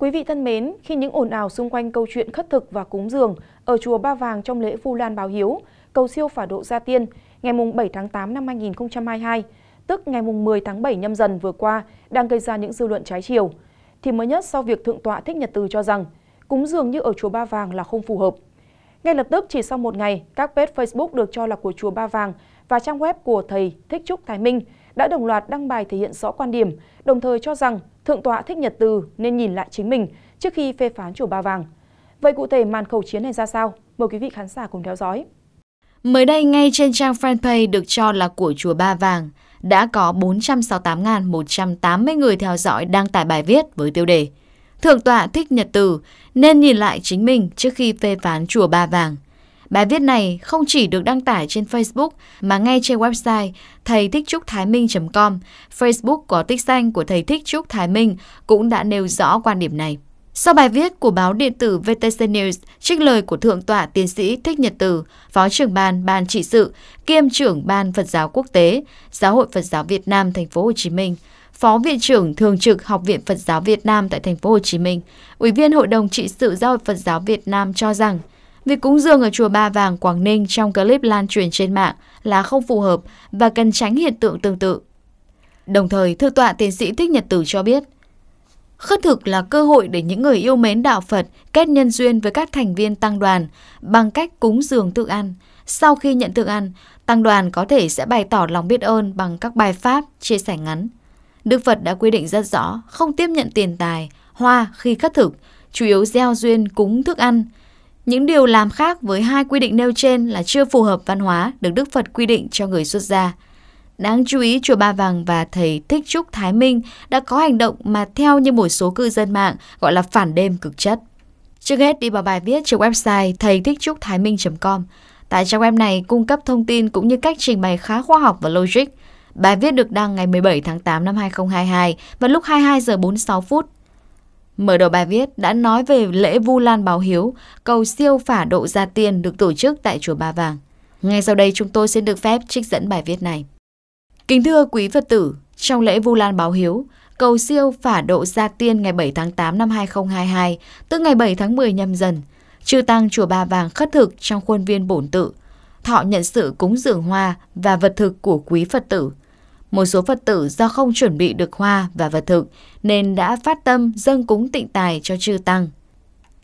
Quý vị thân mến, khi những ồn ào xung quanh câu chuyện khất thực và cúng dường ở chùa Ba Vàng trong lễ Vu Lan Báo Hiếu, cầu siêu phả độ gia tiên ngày 7 tháng 8 năm 2022, tức ngày 10 tháng 7 nhâm dần vừa qua đang gây ra những dư luận trái chiều, thì mới nhất sau việc Thượng tọa Thích Nhật Từ cho rằng cúng dường như ở chùa Ba Vàng là không phù hợp. Ngay lập tức chỉ sau một ngày, các page Facebook được cho là của chùa Ba Vàng và trang web của thầy Thích Trúc Thái Minh – đã đồng loạt đăng bài thể hiện rõ quan điểm đồng thời cho rằng thượng tọa thích nhật từ nên nhìn lại chính mình trước khi phê phán chùa Ba Vàng. Vậy cụ thể màn khẩu chiến này ra sao? Mời quý vị khán giả cùng theo dõi. Mới đây ngay trên trang fanpage được cho là của chùa Ba Vàng, đã có 468.180 người theo dõi đăng tải bài viết với tiêu đề Thượng tọa thích nhật từ nên nhìn lại chính mình trước khi phê phán chùa Ba Vàng – Bài viết này không chỉ được đăng tải trên Facebook mà ngay trên website thầy thích trúc thái minh.com, Facebook có tích xanh của thầy thích trúc thái minh cũng đã nêu rõ quan điểm này. Sau bài viết của báo điện tử VTC News, trích lời của Thượng tọa tiến sĩ Thích Nhật Từ, Phó trưởng ban Ban trị sự, kiêm trưởng ban Phật giáo quốc tế, Giáo hội Phật giáo Việt Nam Thành phố Hồ Chí Minh, Phó viện trưởng thường trực Học viện Phật giáo Việt Nam tại Thành phố Hồ Chí Minh, Ủy viên Hội đồng trị sự Giáo hội Phật giáo Việt Nam cho rằng Việc cúng dường ở chùa Ba Vàng Quảng Ninh trong clip lan truyền trên mạng là không phù hợp và cần tránh hiện tượng tương tự. Đồng thời, thượng tọa tiến sĩ Thích Nhật Tử cho biết, Khất thực là cơ hội để những người yêu mến đạo Phật kết nhân duyên với các thành viên tăng đoàn bằng cách cúng dường thức ăn. Sau khi nhận thức ăn, tăng đoàn có thể sẽ bày tỏ lòng biết ơn bằng các bài pháp, chia sẻ ngắn. Đức Phật đã quy định rất rõ không tiếp nhận tiền tài, hoa khi khất thực, chủ yếu gieo duyên cúng thức ăn, những điều làm khác với hai quy định nêu trên là chưa phù hợp văn hóa được Đức Phật quy định cho người xuất gia. Đáng chú ý, chùa Ba Vàng và thầy Thích Trúc Thái Minh đã có hành động mà theo như một số cư dân mạng gọi là phản đêm cực chất. Trước hết đi vào bài viết trên website thầy thích trúc thái minh.com. Tại trang web này cung cấp thông tin cũng như cách trình bày khá khoa học và logic. Bài viết được đăng ngày 17 tháng 8 năm 2022 và lúc 22 giờ 46 phút Mở đầu bài viết đã nói về lễ Vu Lan Báo Hiếu, cầu siêu phả độ gia tiên được tổ chức tại Chùa Ba Vàng. Ngay sau đây chúng tôi xin được phép trích dẫn bài viết này. Kính thưa quý Phật tử, trong lễ Vu Lan Báo Hiếu, cầu siêu phả độ gia tiên ngày 7 tháng 8 năm 2022, tức ngày 7 tháng 10 nhâm dần, chư tăng Chùa Ba Vàng khất thực trong khuôn viên bổn tự, thọ nhận sự cúng dường hoa và vật thực của quý Phật tử – một số Phật tử do không chuẩn bị được hoa và vật thực nên đã phát tâm dâng cúng tịnh tài cho chư Tăng.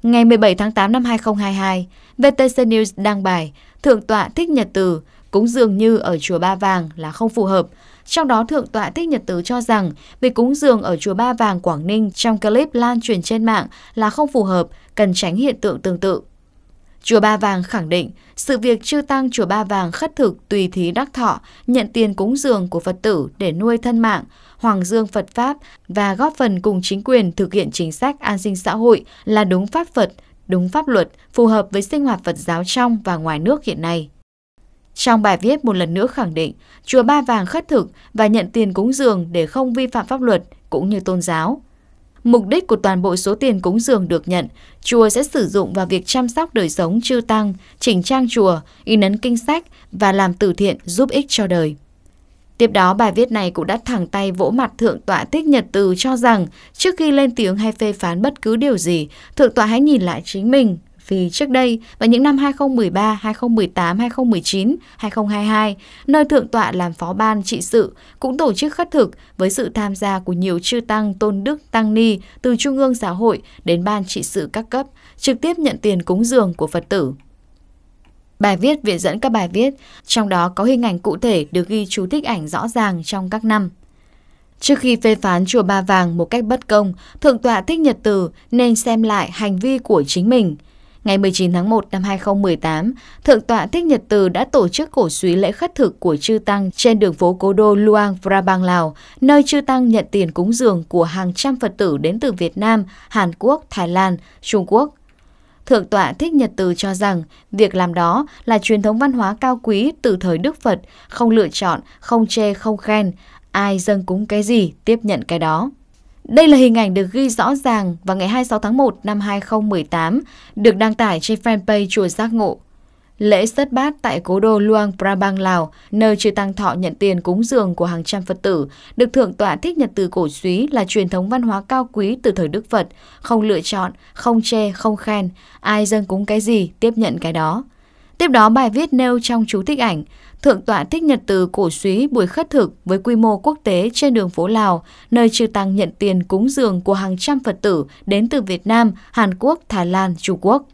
Ngày 17 tháng 8 năm 2022, VTC News đăng bài Thượng tọa Thích Nhật Từ cúng dường như ở chùa Ba Vàng là không phù hợp. Trong đó Thượng tọa Thích Nhật Từ cho rằng việc cúng dường ở chùa Ba Vàng Quảng Ninh trong clip lan truyền trên mạng là không phù hợp, cần tránh hiện tượng tương tự. Chùa Ba Vàng khẳng định sự việc chư tăng Chùa Ba Vàng khất thực tùy thí đắc thọ, nhận tiền cúng dường của Phật tử để nuôi thân mạng, hoàng dương Phật Pháp và góp phần cùng chính quyền thực hiện chính sách an sinh xã hội là đúng pháp Phật, đúng pháp luật, phù hợp với sinh hoạt Phật giáo trong và ngoài nước hiện nay. Trong bài viết một lần nữa khẳng định, Chùa Ba Vàng khất thực và nhận tiền cúng dường để không vi phạm pháp luật cũng như tôn giáo. Mục đích của toàn bộ số tiền cúng dường được nhận, chùa sẽ sử dụng vào việc chăm sóc đời sống chư tăng, chỉnh trang chùa, in ấn kinh sách và làm từ thiện giúp ích cho đời. Tiếp đó, bài viết này cũng đã thẳng tay vỗ mặt Thượng tọa Thích Nhật Từ cho rằng trước khi lên tiếng hay phê phán bất cứ điều gì, Thượng tọa hãy nhìn lại chính mình vì trước đây vào những năm 2013, 2018, 2019, 2022, nơi thượng tọa làm phó ban trị sự cũng tổ chức khất thực với sự tham gia của nhiều chư tăng tôn đức tăng ni từ trung ương giáo hội đến ban trị sự các cấp, trực tiếp nhận tiền cúng dường của Phật tử. Bài viết viện dẫn các bài viết, trong đó có hình ảnh cụ thể được ghi chú thích ảnh rõ ràng trong các năm. Trước khi phê phán chùa Ba Vàng một cách bất công, Thượng tọa Thích Nhật Từ nên xem lại hành vi của chính mình – Ngày 19 tháng 1 năm 2018, Thượng tọa Thích Nhật Từ đã tổ chức cổ suý lễ khất thực của Chư Tăng trên đường phố Cố Đô Luang Prabang Lào, nơi Chư Tăng nhận tiền cúng dường của hàng trăm Phật tử đến từ Việt Nam, Hàn Quốc, Thái Lan, Trung Quốc. Thượng tọa Thích Nhật Từ cho rằng việc làm đó là truyền thống văn hóa cao quý từ thời Đức Phật, không lựa chọn, không chê, không khen, ai dâng cúng cái gì, tiếp nhận cái đó. Đây là hình ảnh được ghi rõ ràng vào ngày 26 tháng 1 năm 2018, được đăng tải trên fanpage Chùa Giác Ngộ. Lễ sất bát tại cố đô Luang Prabang, Lào, nơi chư Tăng Thọ nhận tiền cúng dường của hàng trăm Phật tử, được Thượng tọa Thích Nhật Từ cổ suý là truyền thống văn hóa cao quý từ thời Đức Phật, không lựa chọn, không chê, không khen, ai dâng cúng cái gì, tiếp nhận cái đó. Tiếp đó bài viết nêu trong chú thích ảnh, Thượng tọa thích nhật từ cổ suý buổi khất thực với quy mô quốc tế trên đường phố Lào, nơi trừ tăng nhận tiền cúng dường của hàng trăm Phật tử đến từ Việt Nam, Hàn Quốc, Thái Lan, Trung Quốc.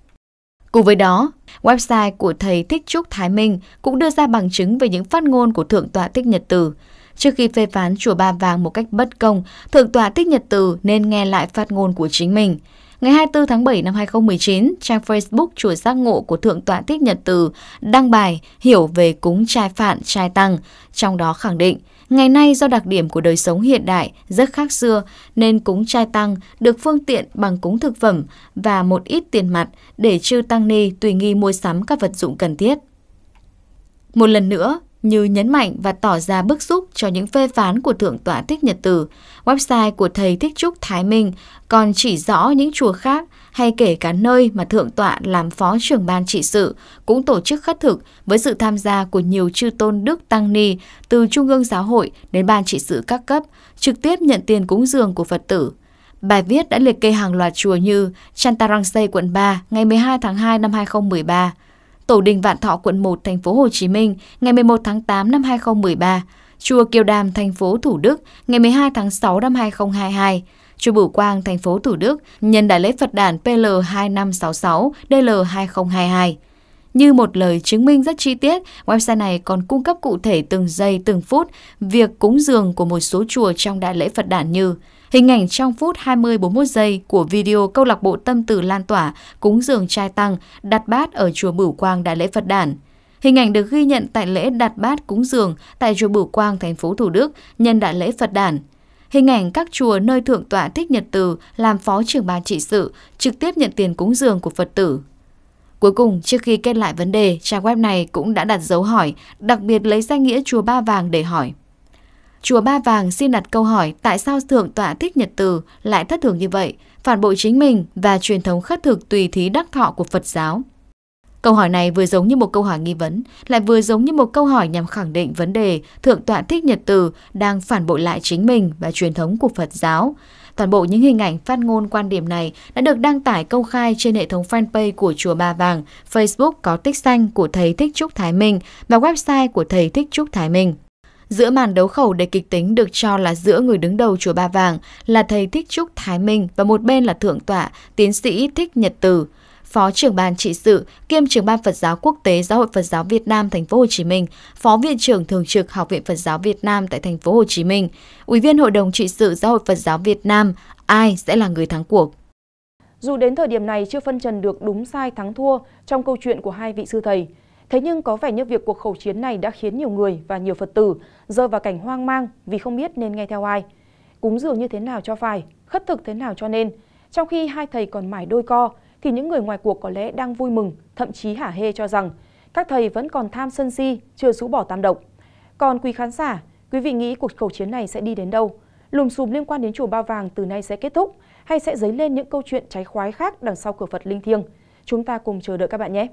Cùng với đó, website của thầy Thích Trúc Thái Minh cũng đưa ra bằng chứng về những phát ngôn của Thượng tọa Thích Nhật Từ. Trước khi phê phán chùa Ba Vàng một cách bất công, Thượng tọa Thích Nhật Từ nên nghe lại phát ngôn của chính mình. Ngày 24 tháng 7 năm 2019, trang Facebook Chùa Giác Ngộ của Thượng tọa Thích Nhật Từ đăng bài hiểu về cúng trai phạn, trai tăng, trong đó khẳng định Ngày nay do đặc điểm của đời sống hiện đại rất khác xưa nên cúng trai tăng được phương tiện bằng cúng thực phẩm và một ít tiền mặt để chư tăng ni tùy nghi mua sắm các vật dụng cần thiết. Một lần nữa, như nhấn mạnh và tỏ ra bức xúc cho những phê phán của Thượng tọa Thích Nhật Tử. Website của Thầy Thích Trúc Thái Minh còn chỉ rõ những chùa khác hay kể cả nơi mà Thượng tọa làm phó trưởng ban trị sự cũng tổ chức khất thực với sự tham gia của nhiều chư tôn Đức Tăng Ni từ Trung ương Giáo hội đến ban trị sự các cấp, trực tiếp nhận tiền cúng dường của Phật tử. Bài viết đã liệt kê hàng loạt chùa như Chantarangse quận 3 ngày 12 tháng 2 năm 2013, Tổ đình Vạn Thọ quận 1 thành phố Hồ Chí Minh ngày 11 tháng 8 năm 2013, chùa Kiều Đàm thành phố Thủ Đức ngày 12 tháng 6 năm 2022, chùa Bửu Quang thành phố Thủ Đức nhân đại lễ Phật đản PL2566 DL2022. Như một lời chứng minh rất chi tiết, website này còn cung cấp cụ thể từng giây từng phút việc cúng dường của một số chùa trong đại lễ Phật đản như Hình ảnh trong phút 20-41 giây của video câu lạc bộ tâm tử lan tỏa cúng dường trai tăng đặt bát ở chùa Bửu Quang Đại lễ Phật Đản. Hình ảnh được ghi nhận tại lễ đặt bát cúng dường tại chùa Bửu Quang, thành phố Thủ Đức nhân đại lễ Phật Đản. Hình ảnh các chùa nơi thượng tọa Thích Nhật Từ làm phó trưởng ban trị sự, trực tiếp nhận tiền cúng dường của Phật tử. Cuối cùng, trước khi kết lại vấn đề, trang web này cũng đã đặt dấu hỏi, đặc biệt lấy danh nghĩa chùa Ba Vàng để hỏi. Chùa Ba Vàng xin đặt câu hỏi tại sao Thượng tọa Thích Nhật Từ lại thất thường như vậy, phản bội chính mình và truyền thống khất thực tùy thí đắc thọ của Phật giáo. Câu hỏi này vừa giống như một câu hỏi nghi vấn, lại vừa giống như một câu hỏi nhằm khẳng định vấn đề Thượng tọa Thích Nhật Từ đang phản bội lại chính mình và truyền thống của Phật giáo. Toàn bộ những hình ảnh phát ngôn quan điểm này đã được đăng tải công khai trên hệ thống fanpage của Chùa Ba Vàng, Facebook có tích xanh của Thầy Thích Trúc Thái Minh và website của Thầy Thích Trúc Thái Minh giữa màn đấu khẩu đầy kịch tính được cho là giữa người đứng đầu chùa Ba Vàng là thầy Thích Trúc Thái Minh và một bên là thượng tọa tiến sĩ Thích Nhật Từ, phó trưởng ban trị sự kiêm trưởng ban Phật giáo quốc tế Giáo hội Phật giáo Việt Nam Thành phố Hồ Chí Minh, phó viện trưởng thường trực Học viện Phật giáo Việt Nam tại Thành phố Hồ Chí Minh, ủy viên hội đồng trị sự Giáo hội Phật giáo Việt Nam, ai sẽ là người thắng cuộc? Dù đến thời điểm này chưa phân trần được đúng sai thắng thua trong câu chuyện của hai vị sư thầy, thế nhưng có vẻ như việc cuộc khẩu chiến này đã khiến nhiều người và nhiều phật tử rơi vào cảnh hoang mang vì không biết nên nghe theo ai. Cúng dường như thế nào cho phải, khất thực thế nào cho nên. Trong khi hai thầy còn mải đôi co, thì những người ngoài cuộc có lẽ đang vui mừng, thậm chí hả hê cho rằng các thầy vẫn còn tham sân si, chưa rũ bỏ tam động Còn quý khán giả, quý vị nghĩ cuộc khẩu chiến này sẽ đi đến đâu? Lùm xùm liên quan đến chùa Ba Vàng từ nay sẽ kết thúc hay sẽ dấy lên những câu chuyện trái khoái khác đằng sau cửa Phật linh thiêng? Chúng ta cùng chờ đợi các bạn nhé!